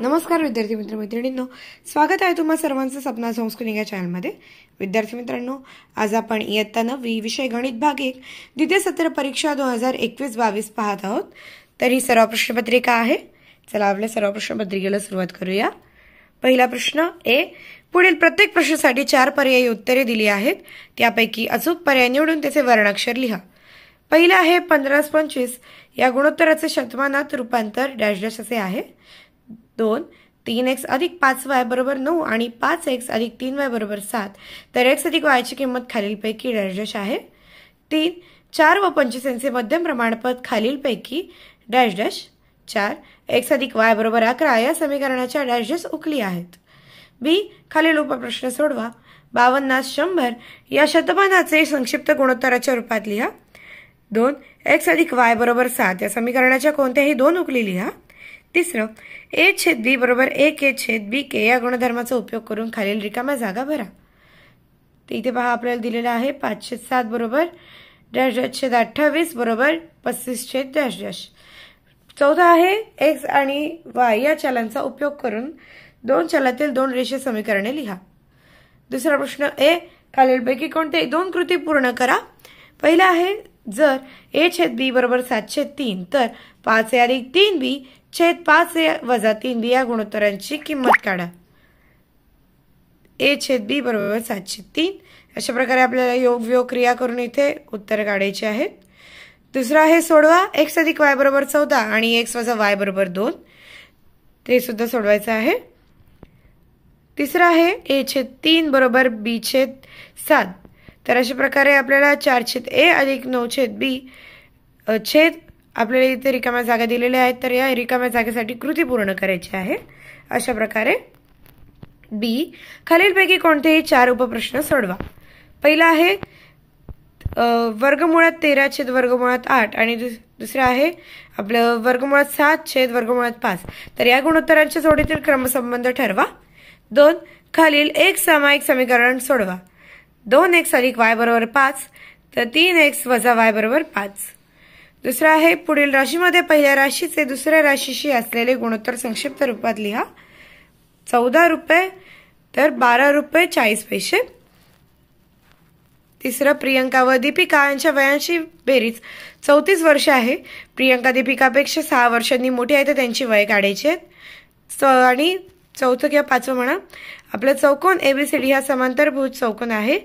नमस्कार विद्यार्थी मित्र मैत्रिणींनो स्वागत आहे तुम्हा सर्वांचं सपना संस्कृती या चॅनलमध्ये विद्यार्थी मित्रांनो आज आपण इयत्ता नववी विषय गणित भाग एक द्वितीय सत्र परीक्षा दोन हजार एकवीस बावीस पाहत आहोत तर ही सर्व प्रश्नपत्रिका आहे चला आपल्या सर्व प्रश्नपत्रिकेला सुरुवात करूया पहिला प्रश्न ए पुढील प्रत्येक प्रश्नासाठी चार पर्यायी उत्तरे दिली आहेत त्यापैकी अचूक पर्याय निवडून त्याचे वर्णाक्षर लिहा पहिलं आहे पंधरास पंचवीस या गुणोत्तराचे शतमानात रूपांतर डॅश डॅश असे आहे दोन तीन एक्स अधिक पाच वाय बरोबर नऊ आणि पाच एक्स अधिक तीन वाय बरोबर सात तर एक्स अधिक वायची किंमत खालीलपैकी डॅश आहे तीन चार व पंचवीस यांचे मध्यम प्रमाणपद खालीलपैकी डॅश डॅश चार एक्स अधिक वाय बरोबर अकरा या समीकरणाच्या डॅश उकली आहेत बी खालील उपप्रश्न सोडवा बावन्नास शंभर या शतमानाचे संक्षिप्त गुणोत्तराच्या रूपात लिहा दोन एक्स अधिक वाय बरोबर सात या समीकरणाच्या कोणत्याही दोन उकली लिहा तिसरं ए छेद बी बरोबर ए के छेद बी के या गुणधर्माचा उपयोग करून खालील रिकाम्या जागा भरा तर इथे पहा आपल्याला दिलेला आहे पाचशे सात बरोबर डॅश छेद अठ्ठावीस बरोबर पस्तीस छेद डॅश डॅश चौदा आहे एक्स आणि वाय या चलांचा उपयोग करून दोन चलातील दोन रेषे समीकरणे लिहा दुसरा प्रश्न ए खालीलपैकी कोणते दोन कृती पूर्ण करा पहिला आहे जर ए छेद बी बरोबर सातशे तीन तर पाच अधिक तीन बी छेद पाच वजा तीन बी या गुणोत्तरांची किंमत काढा ए छेद बी बरोबर सातशे तीन अशा प्रकारे आपल्याला योग वियोग क्रिया करून इथे उत्तर काढायचे आहेत दुसरं आहे सोडवा एक्स अधिक वाय बरोबर चौदा आणि एक्स वजा वाय बरोबर दोन ते सुद्धा सोडवायचं आहे तिसरं आहे ए छेद तीन बरोबर बी छेद सात तर अशा प्रकारे आपल्याला चार छेद ए अधिक नऊ छेद बी छेद आपल्याला इथे रिकाम्या जागा दिलेल्या आहेत तर या रिकाम्या जागेसाठी कृती पूर्ण करायची आहे अशा प्रकारे बी खालीलपैकी कोणतेही चार उपप्रश्न सोडवा पहिला आहे वर्गमुळात तेरा छेद वर्गमुळात आठ आणि दुसरं आहे आपलं वर्गमुळात सात छेद वर्गमुळात पाच तर या गुणोत्तरांच्या जोडीतील क्रमसंबंध ठरवा दोन खालील एक सामायिक समीकरण सोडवा दोन एक्स अधिक वाय बरोबर पाच तर तीन एक्स वजा वाय बरोबर पाच दुसरा आहे पुढील राशीमध्ये पहिल्या राशीचे दुसऱ्या राशीशी असलेले गुणोत्तर संक्षिप्त रूपात लिहा चौदा रुपये तर बारा रुपये चाळीस पैसे तिसरं प्रियंका व दीपिका यांच्या वयांची बेरीज चौतीस वर्ष आहे प्रियंका दीपिकापेक्षा सहा वर्षांनी मोठी आहे तर त्यांची वय काढायची आहेत आणि चौथं किंवा पाचवं म्हणा आपलं चौकोन ए बी सी डी हा समांतरभूत चौकोन आहे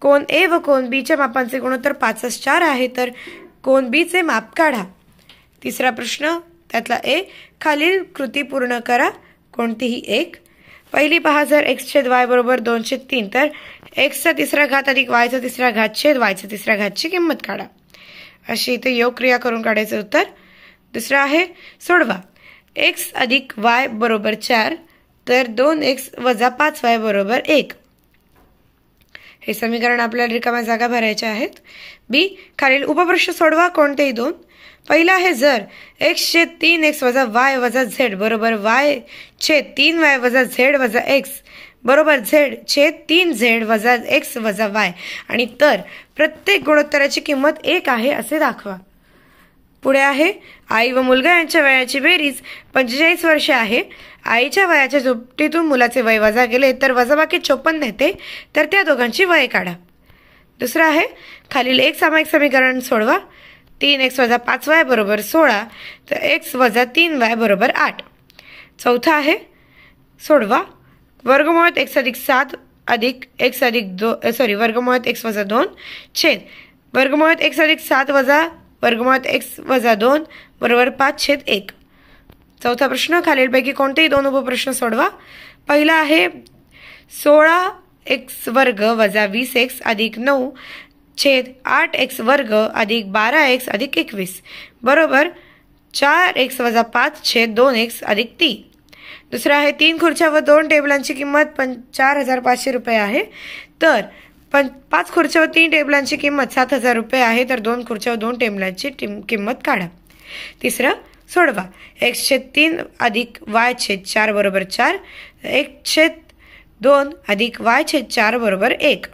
कोण ए व कोण बीच्या मापांचे गुणोत्तर पाचच चार आहे तर कोणबीचे माप काढा तिसरा प्रश्न त्यातला ए खालील कृती पूर्ण करा कोणतीही एक पहिली पहा जर एक्स छेद वाय बरोबर दोनशे तीन तर एक्सचा तिसरा घात अधिक वायचा तिसरा घात छेद वायचा तिसरा घातची किंमत काढा अशी इथे योग क्रिया करून काढायचं उत्तर दुसरं आहे सोडवा एक्स अधिक वाय बरोबर चार तर दोन एक्स वजा पाच वाय बरोबर एक हे समीकरण आपल्याला रिकाम्या जागा भरायच्या आहेत बी खालील उपप्रश्न सोडवा कोणतेही दोन पहिला आहे जर एक्स छेद तीन एक्स वजा वाय वजा झेड बरोबर वाय छेद तीन वाय वजा झेड वजा एक्स बरोबर झेड छेद तीन झेड वजा एक्स वजा वाय आणि तर प्रत्येक गुणोत्तराची किंमत एक आहे असे दाखवा पुढे आहे आई व मुलगा यांच्या वयाची बेरीज पंचेचाळीस वर्षे आहे आईच्या वयाच्या झोपटीतून मुलाचे वय वजा गेले तर वजाबाकी चोपन्न येते तर त्या दोघांची वय काढा दुसरं आहे खालील एक सामायिक समीकरण सोडवा तीन एक्स वजा पाच वाय बरोबर सोळा तर एक्स वजा तीन वाय बरोबर आठ चौथा आहे सोडवा वर्गमुळात एक्स अधिक सात अधिक एक्स अधिक दो सॉरी वर्गमुळात एक्स वजा दोन छेद वर्गमुळात एक्स अधिक सात वजा वर्गमुळात एक्स वजा दोन बरोबर पाच छेद एक चौथा प्रश्न खालीलपैकी कोणतेही दोन उपप्रश्न सोडवा पहिला आहे सोळा एक्स वर्ग वजा वीस एक्स अधिक नऊ छेद आठ एक्स वर्ग अधिक बारा एक्स अधिक एकवीस बरोबर चार एक्स वजा पाच छेद दोन एक्स अधिक तीन दुसरं आहे तीन खुर्च्या व दोन टेबलांची किंमत पण चार हजार पाचशे रुपये आहे तर पण पाच खुर्च्यावर तीन टेबलांची किंमत सात हजार रुपये आहे तर दोन खुर्च्यावर दोन टेबलांची किंमत काढा तिसरं सोडवा एक छेद तीन अधिक वाय छेद चार बरोबर चार एक छेद दोन अधिक वाय छेद चार बरोबर एक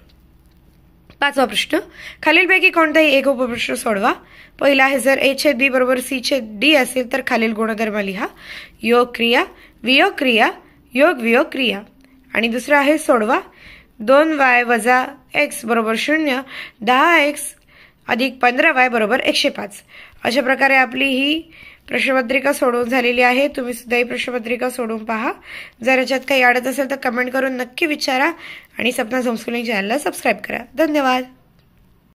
पाचवा प्रश्न खालीलपैकी कोणताही एक उपप्रश्न सोडवा पहिला आहे जर ए छेद बी बरोबर सी छेद डी असेल तर खालील गुणधर्म लिहा योग क्रिया वियोग क्रिया योग वियोग क्रिया आणि दुसरं आहे सोडवा दोन वाय वजा एक्स बरोबर शून्य दहा एक्स अधिक पंधरा वाय बरोबर एकशे पाच अशा प्रकारे आपली ही प्रश्नपत्रिका सोडवून झालेली आहे तुम्ही सुद्धा ही प्रश्नपत्रिका सोडवून पहा जर याच्यात काही अडत असेल तर कमेंट करून नक्की विचारा आणि सपना संस्कृती चॅनलला सबस्क्राईब करा धन्यवाद